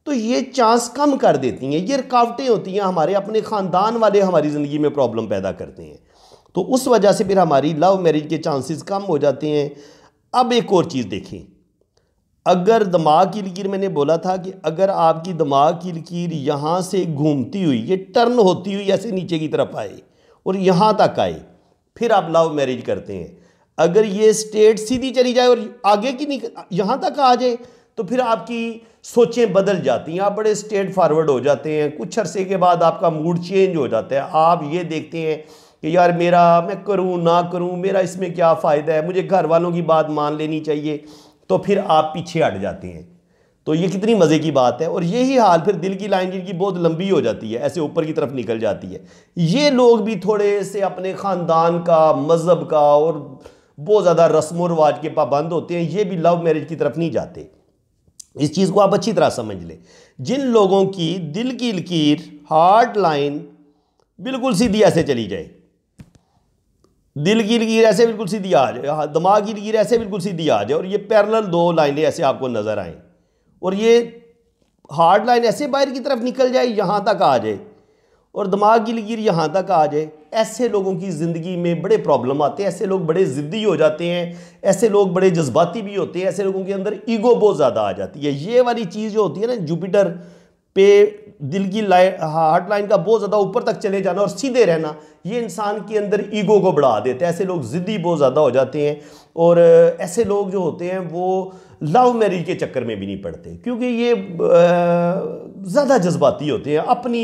तो ये चांस कम कर देती हैं ये रुकावटें होती हैं हमारे अपने ख़ानदान वाले हमारी ज़िंदगी में प्रॉब्लम पैदा करते हैं तो उस वजह से फिर हमारी लव मैरिज के चांसेस कम हो जाते हैं अब एक और चीज़ देखें अगर दिमाग की लकीर मैंने बोला था कि अगर आपकी दिमाग की लकीर यहाँ से घूमती हुई ये टर्न होती हुई ऐसे नीचे की तरफ आए और यहाँ तक आए फिर आप लव मैरिज करते हैं अगर ये स्टेट सीधी चली जाए और आगे की निक यहाँ तक आ जाए तो फिर आपकी सोचें बदल जाती हैं आप बड़े स्टेट फारवर्ड हो जाते हैं कुछ अरसे के बाद आपका मूड चेंज हो जाता है आप ये देखते हैं कि यार मेरा मैं करूं ना करूं मेरा इसमें क्या फ़ायदा है मुझे घर वालों की बात मान लेनी चाहिए तो फिर आप पीछे हट जाते हैं तो ये कितनी मज़े की बात है और यही हाल फिर दिल की लाइन जिनकी बहुत लंबी हो जाती है ऐसे ऊपर की तरफ निकल जाती है ये लोग भी थोड़े से अपने ख़ानदान का मज़हब का और बहुत ज़्यादा रस्म रवाज के पाबंद होते हैं ये भी लव मैरिज की तरफ नहीं जाते इस चीज़ को आप अच्छी तरह समझ लें जिन लोगों की दिल की लकीर हार्ट लाइन बिल्कुल सीधी ऐसे चली जाए दिल की लकीर ऐसे बिल्कुल सीधी आ जाए हाँ, दिमाग की लकीर ऐसे बिल्कुल सीधी आ जाए और ये पैरल दो लाइनें ऐसे आपको नज़र आएँ और ये हार्ड लाइन ऐसे बाहर की तरफ निकल जाए यहाँ तक आ जाए और दिमाग की लकीर यहाँ तक आ जाए ऐसे लोगों की ज़िंदगी में बड़े प्रॉब्लम आते हैं ऐसे लोग बड़े ज़िद्दी हो जाते हैं ऐसे लोग बड़े जज्बाती भी होते हैं ऐसे लोगों के अंदर ईगो बहुत ज़्यादा आ जाती है ये वाली चीज़ जो होती है ना जुपिटर पे दिल की लाइन हार्ट लाइन का बहुत ज़्यादा ऊपर तक चले जाना और सीधे रहना ये इंसान के अंदर ईगो को बढ़ा देते हैं ऐसे लोग ज़िद्दी बहुत ज़्यादा हो जाते हैं और ऐसे लोग जो होते हैं वो लव मैरिज के चक्कर में भी नहीं पड़ते क्योंकि ये ज़्यादा जज्बाती होते हैं अपनी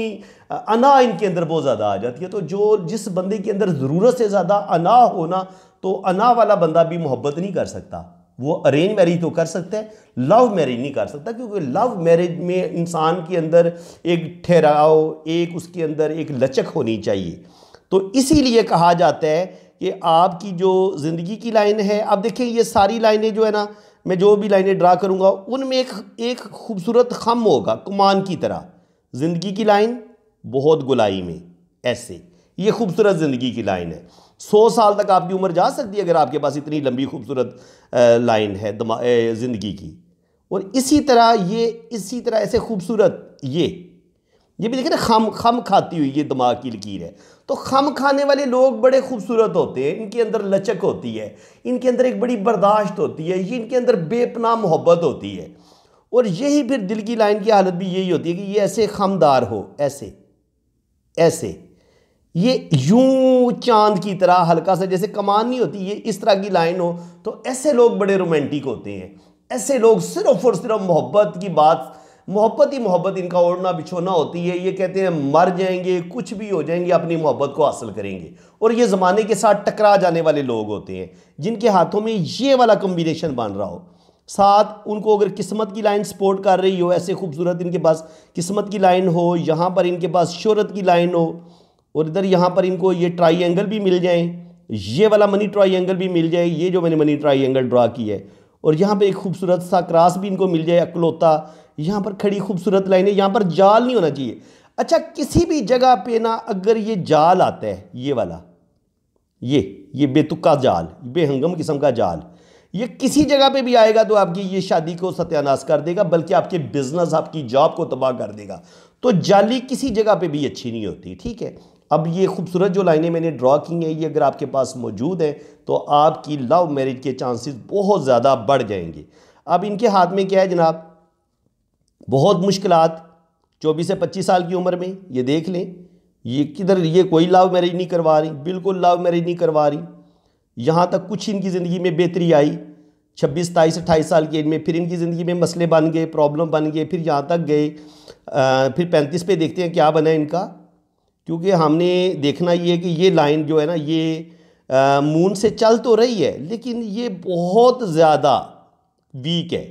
अना इनके अंदर बहुत ज़्यादा आ जाती है तो जो जिस बंदे के अंदर ज़रूरत से ज़्यादा अना होना तो अना वाला बंदा भी मोहब्बत नहीं कर सकता वो अरेंज मैरिज तो कर सकता है लव मैरिज नहीं कर सकता क्योंकि लव मैरिज में इंसान के अंदर एक ठहराव एक उसके अंदर एक लचक होनी चाहिए तो इसीलिए कहा जाता है कि आपकी जो ज़िंदगी की लाइन है आप देखें ये सारी लाइनें जो है ना मैं जो भी लाइनें ड्रा करूँगा उनमें एक एक खूबसूरत खम होगा कमान की तरह ज़िंदगी की लाइन बहुत गुलाई में ऐसे ये खूबसूरत ज़िंदगी की लाइन है सौ साल तक आपकी उम्र जा सकती है अगर आपके पास इतनी लंबी खूबसूरत लाइन है ज़िंदगी की और इसी तरह ये इसी तरह ऐसे खूबसूरत ये ये भी देखें ना खम खम खाती हुई ये दिमाग की लकीर है तो खम खाने वाले लोग बड़े खूबसूरत होते हैं इनके अंदर लचक होती है इनके अंदर एक बड़ी बर्दाश्त होती है ये इनके अंदर बेपना मोहब्बत होती है और यही फिर दिल की लाइन की हालत भी यही होती है कि ये ऐसे खमदार हो ऐसे ऐसे ये यूं चांद की तरह हल्का सा जैसे कमान नहीं होती ये इस तरह की लाइन हो तो ऐसे लोग बड़े रोमांटिक होते हैं ऐसे लोग सिर्फ और सिर्फ मोहब्बत की बात मोहब्बत ही मोहब्बत इनका ओढ़ना बिछोना होती है ये कहते हैं मर जाएंगे कुछ भी हो जाएंगे अपनी मोहब्बत को हासिल करेंगे और ये ज़माने के साथ टकरा जाने वाले लोग होते हैं जिनके हाथों में ये वाला कम्बिनेशन बन रहा हो साथ उनको अगर किस्मत की लाइन सपोर्ट कर रही हो ऐसे खूबसूरत इनके पास किस्मत की लाइन हो यहाँ पर इनके पास शहरत की लाइन हो और इधर यहाँ पर इनको ये ट्राइंगल भी मिल जाए ये वाला मनी ट्राइंगल भी मिल जाए ये जो मैंने मनी ट्राइंगल ड्रा की है और यहाँ पे एक खूबसूरत सा क्रास भी इनको मिल जाए अकलौता यहाँ पर खड़ी खूबसूरत लाइन है यहाँ पर जाल नहीं होना चाहिए अच्छा किसी भी जगह पे ना अगर ये जाल आता है ये वाला ये ये बेतुका जाल बेहंगम किस्म का जाल ये किसी जगह पे भी आएगा तो आपकी ये शादी को सत्यानाश कर देगा बल्कि आपके बिजनेस आपकी जॉब को तबाह कर देगा तो जाली किसी जगह पे भी अच्छी नहीं होती ठीक है अब ये खूबसूरत जो लाइनें मैंने ड्रॉ की हैं ये अगर आपके पास मौजूद हैं तो आपकी लव मैरिज के चांसेस बहुत ज़्यादा बढ़ जाएंगे अब इनके हाथ में क्या है जनाब बहुत मुश्किल चौबीस से पच्चीस साल की उम्र में ये देख लें ये किधर ये कोई लव मैरिज नहीं करवा रही बिल्कुल लव मैरिज नहीं करवा रही यहाँ तक कुछ इनकी ज़िंदगी में बेहतरी आई छब्बीस सताईस अट्ठाईस साल की एज में फिर इनकी ज़िंदगी में मसले बन गए प्रॉब्लम बन गए फिर यहाँ तक गए फिर पैंतीस पे देखते हैं क्या बना इनका क्योंकि हमने देखना ये है कि ये लाइन जो है ना ये मून से चल तो रही है लेकिन ये बहुत ज़्यादा वीक है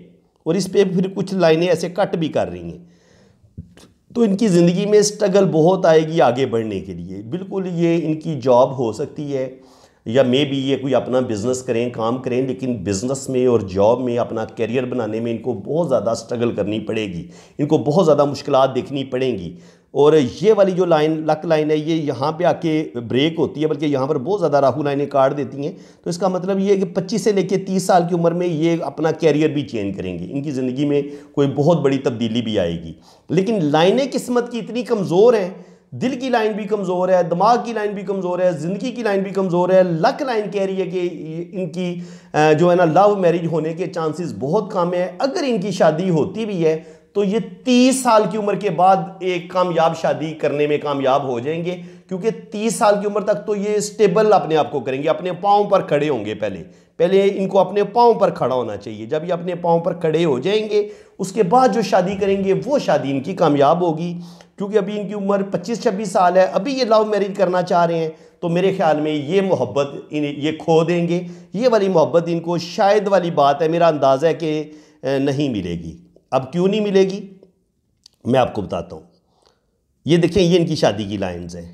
और इस पर फिर कुछ लाइनें ऐसे कट भी कर रही हैं तो इनकी ज़िंदगी में स्ट्रगल बहुत आएगी आगे बढ़ने के लिए बिल्कुल ये इनकी जॉब हो सकती है या मे बी ये कोई अपना बिज़नेस करें काम करें लेकिन बिज़नेस में और जॉब में अपना करियर बनाने में इनको बहुत ज़्यादा स्ट्रगल करनी पड़ेगी इनको बहुत ज़्यादा मुश्किल देखनी पड़ेंगी और ये वाली जो लाइन लक लाइन है ये यहाँ पे आके ब्रेक होती है बल्कि यहाँ पर बहुत ज़्यादा राहु लाइनें काट देती हैं तो इसका मतलब ये है कि 25 से लेके 30 साल की उम्र में ये अपना कैरियर भी चेंज करेंगे इनकी ज़िंदगी में कोई बहुत बड़ी तब्दीली भी आएगी लेकिन लाइनें किस्मत की इतनी कमज़ोर हैं दिल की लाइन भी कमज़ोर है दिमाग की लाइन भी कमज़ोर है ज़िंदगी की लाइन भी कमज़ोर है लक लाइन कह रही है कि इनकी जो है ना लव मैरिज होने के चांसेस बहुत कम है अगर इनकी शादी होती भी है तो ये तीस साल की उम्र के बाद एक कामयाब शादी करने में कामयाब हो जाएंगे क्योंकि तीस साल की उम्र तक तो ये स्टेबल अपने आप को करेंगे अपने पाँव पर खड़े होंगे पहले पहले इनको अपने पाँव पर खड़ा होना चाहिए जब ये अपने पाँव पर खड़े हो जाएंगे उसके बाद जो शादी करेंगे वो शादी इनकी कामयाब होगी क्योंकि अभी इनकी उम्र 25-26 साल है अभी ये लव मैरिज करना चाह रहे हैं तो मेरे ख्याल में ये मोहब्बत इन ये खो देंगे ये वाली मोहब्बत इनको शायद वाली बात है मेरा अंदाज़ा है कि नहीं मिलेगी अब क्यों नहीं मिलेगी मैं आपको बताता हूँ ये देखें ये इनकी शादी की लाइन्स हैं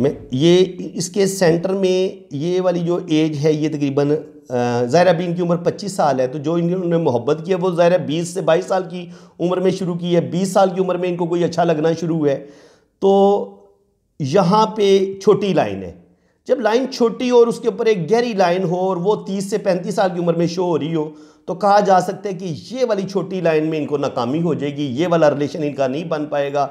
मैं ये इसके सेंटर में ये वाली जो एज है ये तकरीबन ज़ाहिर अभी इनकी उम्र 25 साल है तो जो इन्होंने मोहब्बत की है वो ज़ाहिर 20 से 22 साल की उम्र में शुरू की है 20 साल की उम्र में इनको कोई अच्छा लगना शुरू हुआ है तो यहाँ पे छोटी लाइन है जब लाइन छोटी और उसके ऊपर एक गहरी लाइन हो और वो 30 से 35 साल की उम्र में शो हो रही हो तो कहा जा सकता है कि ये वाली छोटी लाइन में इनको नाकामी हो जाएगी ये वाला रिलेशन इनका नहीं बन पाएगा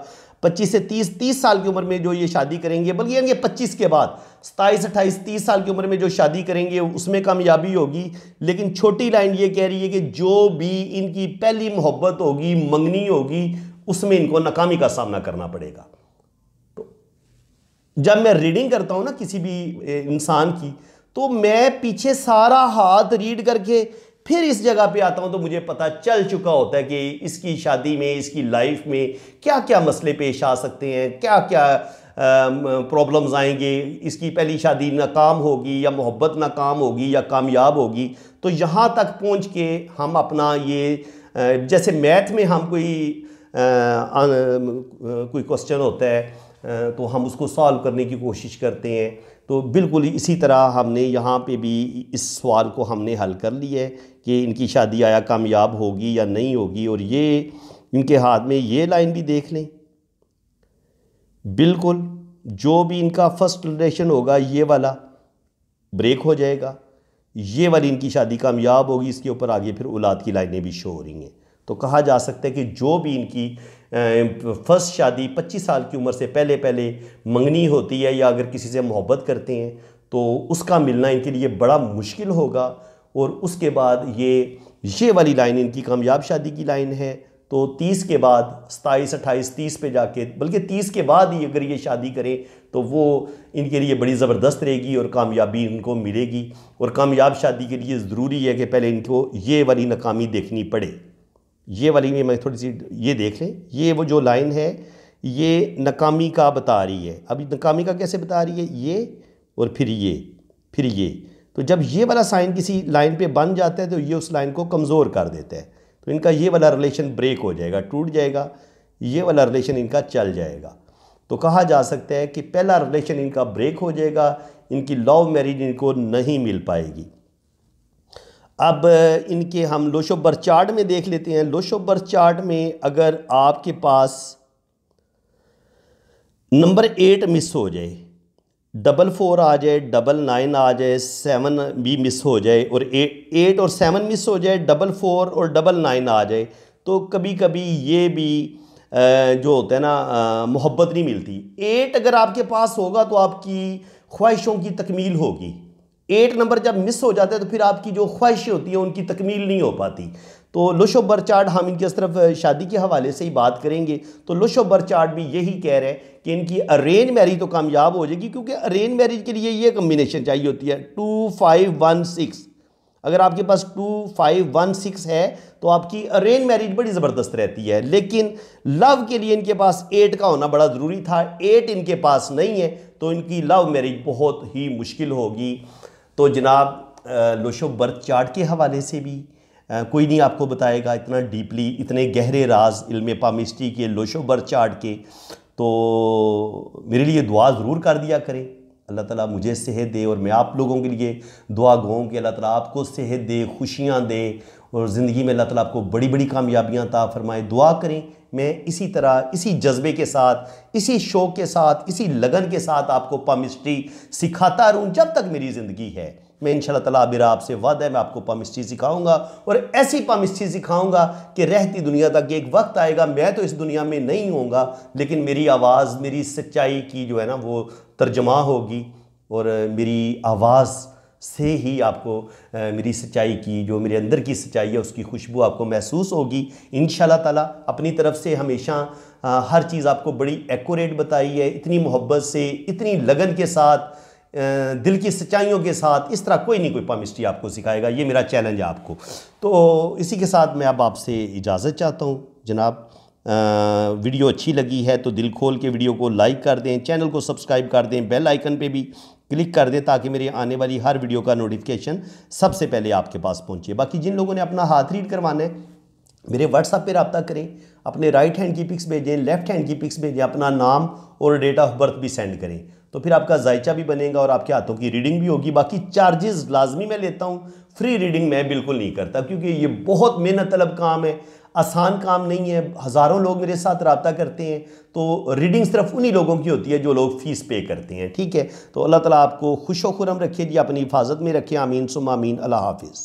25 से 30 30 साल की उम्र में जो ये शादी करेंगे बल्कि यानी पच्चीस के बाद सताईस अट्ठाईस तीस साल की उम्र में जो शादी करेंगे उसमें कामयाबी होगी लेकिन छोटी लाइन ये कह रही है कि जो भी इनकी पहली मोहब्बत होगी मंगनी होगी उसमें इनको नाकामी का सामना करना पड़ेगा तो जब मैं रीडिंग करता हूँ ना किसी भी इंसान की तो मैं पीछे सारा हाथ रीड करके फिर इस जगह पे आता हूं तो मुझे पता चल चुका होता है कि इसकी शादी में इसकी लाइफ में क्या क्या मसले पेश आ सकते हैं क्या क्या प्रॉब्लम्स आएंगे इसकी पहली शादी नाकाम होगी या मोहब्बत नाकाम होगी या कामयाब होगी तो यहाँ तक पहुँच के हम अपना ये जैसे मैथ में हम कोई आ, आ, कोई क्वेश्चन होता है तो हम उसको सॉल्व करने की कोशिश करते हैं तो बिल्कुल इसी तरह हमने यहाँ पे भी इस सवाल को हमने हल कर लिया है कि इनकी शादी आया कामयाब होगी या नहीं होगी और ये इनके हाथ में ये लाइन भी देख लें बिल्कुल जो भी इनका फर्स्ट रिलेशन होगा ये वाला ब्रेक हो जाएगा ये वाली इनकी शादी कामयाब होगी इसके ऊपर आगे फिर औलाद की लाइनें भी शो हो रही हैं तो कहा जा सकता है कि जो भी इनकी फ़र्स्ट शादी 25 साल की उम्र से पहले पहले मंगनी होती है या अगर किसी से मोहब्बत करते हैं तो उसका मिलना इनके लिए बड़ा मुश्किल होगा और उसके बाद ये ये वाली लाइन इनकी कामयाब शादी की लाइन है तो तीस के बाद सताईस अट्ठाईस तीस पे जाके बल्कि तीस के बाद ही अगर ये शादी करें तो वो इनके लिए बड़ी ज़बरदस्त रहेगी और कामयाबी इनको मिलेगी और कामयाब शादी के लिए ज़रूरी है कि पहले इनको ये वाली नाकामी देखनी पड़े ये वाली में मैं थोड़ी सी ये देख लें ये वो जो लाइन है ये नाकामी का बता रही है अब नाकामी का कैसे बता रही है ये और फिर ये फिर ये तो जब ये वाला साइन किसी लाइन पे बन जाता है तो ये उस लाइन को कमज़ोर कर देता है तो इनका ये वाला रिलेशन ब्रेक हो जाएगा टूट जाएगा ये वाला रिलेशन इनका चल जाएगा तो कहा जा सकता है कि पहला रिलेशन इनका ब्रेक हो जाएगा इनकी लव मैरिज इनको नहीं मिल पाएगी अब इनके हम लोशोबर चार्ट में देख लेते हैं लोशोबर चार्ट में अगर आपके पास नंबर एट मिस हो जाए डबल फोर आ जाए डबल नाइन आ जाए सेवन भी मिस हो जाए और एट एट और सेवन मिस हो जाए डबल फोर और डबल नाइन आ जाए तो कभी कभी ये भी जो होता है ना मोहब्बत नहीं मिलती एट अगर आपके पास होगा तो आपकी ख्वाहिशों की तकमील होगी एट नंबर जब मिस हो जाता है तो फिर आपकी जो ख्वाहिशें होती हैं उनकी तकमील नहीं हो पाती तो लुशो बरचार्ड हम इनकी तरफ शादी के हवाले से ही बात करेंगे तो लुशो बरचार्ड भी यही कह रहे हैं कि इनकी अरेंज मैरिज तो कामयाब हो जाएगी क्योंकि अरेंज मैरिज के लिए ये कम्बिनेशन चाहिए होती है टू फाइव वन सिक्स अगर आपके पास टू फाइव वन सिक्स है तो आपकी अरेंज मैरिज बड़ी ज़बरदस्त रहती है लेकिन लव के लिए इनके पास एट का होना बड़ा ज़रूरी था एट इनके पास नहीं है तो इनकी लव मैरिज बहुत ही मुश्किल होगी तो जनाब लोशो बर्थ चार्ट के हवाले से भी कोई नहीं आपको बताएगा इतना डीपली इतने गहरे राज इल्म पामिस्ट्री के बर चाट के तो मेरे लिए दुआ ज़रूर कर दिया करें अल्लाह ताला मुझे सेहत दे और मैं आप लोगों के लिए दुआ गो कि अल्लाह ताला आपको सेहत दे खुशियाँ दे और ज़िंदगी में अल्लाह ताला आपको बड़ी बड़ी कामयाबियाँ ता फरमाए दुआ करें मैं इसी तरह इसी जज्बे के साथ इसी शौक़ के साथ इसी लगन के साथ आपको पामिस्ट्री सिखाता रहूँ जब तक मेरी ज़िंदगी है मैं इन ताला मेरा आपसे वादा है मैं आपको पमिस्ट्री सिखाऊंगा और ऐसी पमिस्ट्री सिखाऊंगा कि रहती दुनिया तक एक वक्त आएगा मैं तो इस दुनिया में नहीं होऊंगा लेकिन मेरी आवाज़ मेरी सच्चाई की जो है ना वो तर्जमा होगी और मेरी आवाज़ से ही आपको आ, मेरी सच्चाई की जो मेरे अंदर की सच्चाई है उसकी खुशबू आपको महसूस होगी इन ताला अपनी तरफ से हमेशा आ, हर चीज़ आपको बड़ी एक्यूरेट बताई है इतनी मोहब्बत से इतनी लगन के साथ दिल की सच्चाइयों के साथ इस तरह कोई नहीं कोई पमिस्ट्री आपको सिखाएगा ये मेरा चैलेंज है आपको तो इसी के साथ मैं अब आपसे इजाज़त चाहता हूँ जनाब आ, वीडियो अच्छी लगी है तो दिल खोल के वीडियो को लाइक कर दें चैनल को सब्सक्राइब कर दें बेल आइकन पे भी क्लिक कर दें ताकि मेरी आने वाली हर वीडियो का नोटिफिकेशन सबसे पहले आपके पास पहुंचे बाकी जिन लोगों ने अपना हाथ रीड करवाना है मेरे व्हाट्सअप पे रबता करें अपने राइट हैंड की पिक्स भेजें लेफ्ट हैंड की पिक्स भेजें अपना नाम और डेट ऑफ बर्थ भी सेंड करें तो फिर आपका जायचा भी बनेगा और आपके हाथों की रीडिंग भी होगी बाकी चार्जेस लाजमी मैं लेता हूँ फ्री रीडिंग मैं बिल्कुल नहीं करता क्योंकि ये बहुत मेहनत तलब काम है आसान काम नहीं है हज़ारों लोग मेरे साथ रबता करते हैं तो रीडिंग सिर्फ उन्हीं लोगों की होती है जो लोग फ़ीस पे करते हैं ठीक है तो अल्लाह ताला आपको खुश व खुरम रखे जी अपनी हिफाजत में रखे आमीन सुम आमीन अल्लाह हाफिज़